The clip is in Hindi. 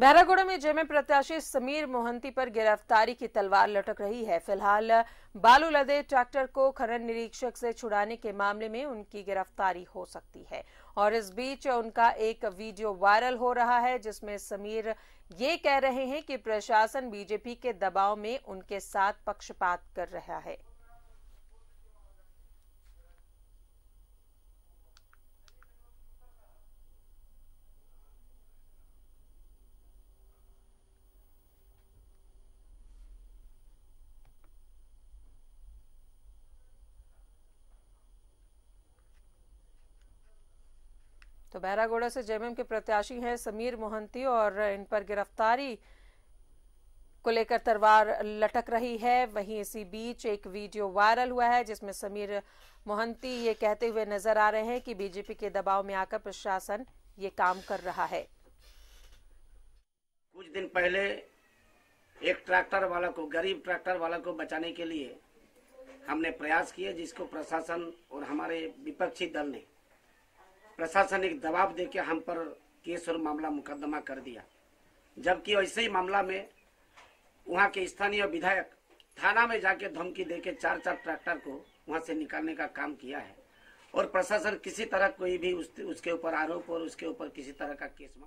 बहरागोड़ा में जमे प्रत्याशी समीर मोहंती पर गिरफ्तारी की तलवार लटक रही है फिलहाल बालू लदे ट्रैक्टर को खनन निरीक्षक से छुड़ाने के मामले में उनकी गिरफ्तारी हो सकती है और इस बीच उनका एक वीडियो वायरल हो रहा है जिसमें समीर ये कह रहे हैं कि प्रशासन बीजेपी के दबाव में उनके साथ पक्षपात कर रहा है तो बैरागोड़ा से जेएमएम के प्रत्याशी हैं समीर मोहंती और इन पर गिरफ्तारी को लेकर तलवार लटक रही है वहीं इसी बीच एक वीडियो वायरल हुआ है जिसमें समीर मोहंती ये कहते हुए नजर आ रहे हैं कि बीजेपी के दबाव में आकर प्रशासन ये काम कर रहा है कुछ दिन पहले एक ट्रैक्टर वाला को गरीब ट्रैक्टर वाला को बचाने के लिए हमने प्रयास किए जिसको प्रशासन और हमारे विपक्षी दल ने प्रशासनिक दबाव देके हम पर केस और मामला मुकदमा कर दिया जबकि ऐसे ही मामला में वहाँ के स्थानीय विधायक थाना में जाके धमकी देके चार चार ट्रैक्टर को वहाँ से निकालने का काम किया है और प्रशासन किसी तरह कोई भी उस, उसके ऊपर आरोप और उसके ऊपर किसी तरह का केस